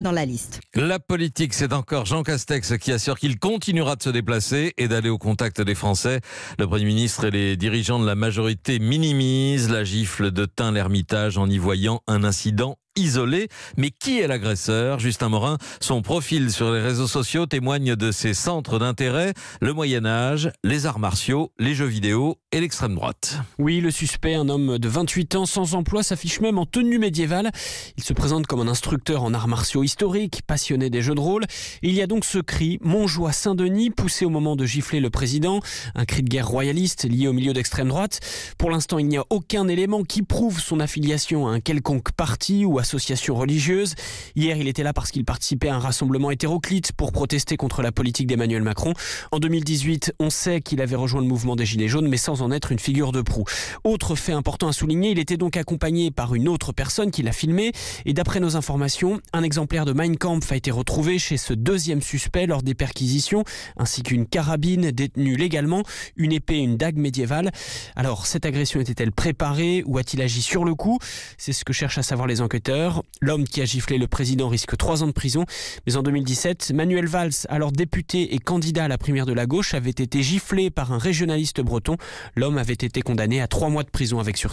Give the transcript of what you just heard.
dans la liste. La politique, c'est encore Jean Castex qui assure qu'il continuera de se déplacer et d'aller au contact des Français. Le Premier ministre et les dirigeants de la majorité minimisent la gifle de Tain l'Ermitage en y voyant un incident isolé. Mais qui est l'agresseur Justin Morin, son profil sur les réseaux sociaux témoigne de ses centres d'intérêt, le Moyen Âge, les arts martiaux, les jeux vidéo et l'extrême droite. Oui, le suspect, un homme de 28 ans sans emploi, s'affiche même en tenue médiévale. Il se présente comme un instructeur en arts martiaux historiques, passionné des jeux de rôle. il y a donc ce cri Montjoie Saint-Denis poussé au moment de gifler le président, un cri de guerre royaliste lié au milieu d'extrême droite. Pour l'instant, il n'y a aucun élément qui prouve son affiliation à un quelconque parti ou à association religieuse. Hier, il était là parce qu'il participait à un rassemblement hétéroclite pour protester contre la politique d'Emmanuel Macron. En 2018, on sait qu'il avait rejoint le mouvement des Gilets jaunes, mais sans en être une figure de proue. Autre fait important à souligner, il était donc accompagné par une autre personne qui l'a filmé. Et d'après nos informations, un exemplaire de Mein Kampf a été retrouvé chez ce deuxième suspect lors des perquisitions, ainsi qu'une carabine détenue légalement, une épée et une dague médiévale. Alors, cette agression était-elle préparée ou a-t-il agi sur le coup C'est ce que cherchent à savoir les enquêteurs. L'homme qui a giflé le président risque trois ans de prison. Mais en 2017, Manuel Valls, alors député et candidat à la primaire de la gauche, avait été giflé par un régionaliste breton. L'homme avait été condamné à trois mois de prison avec sursis.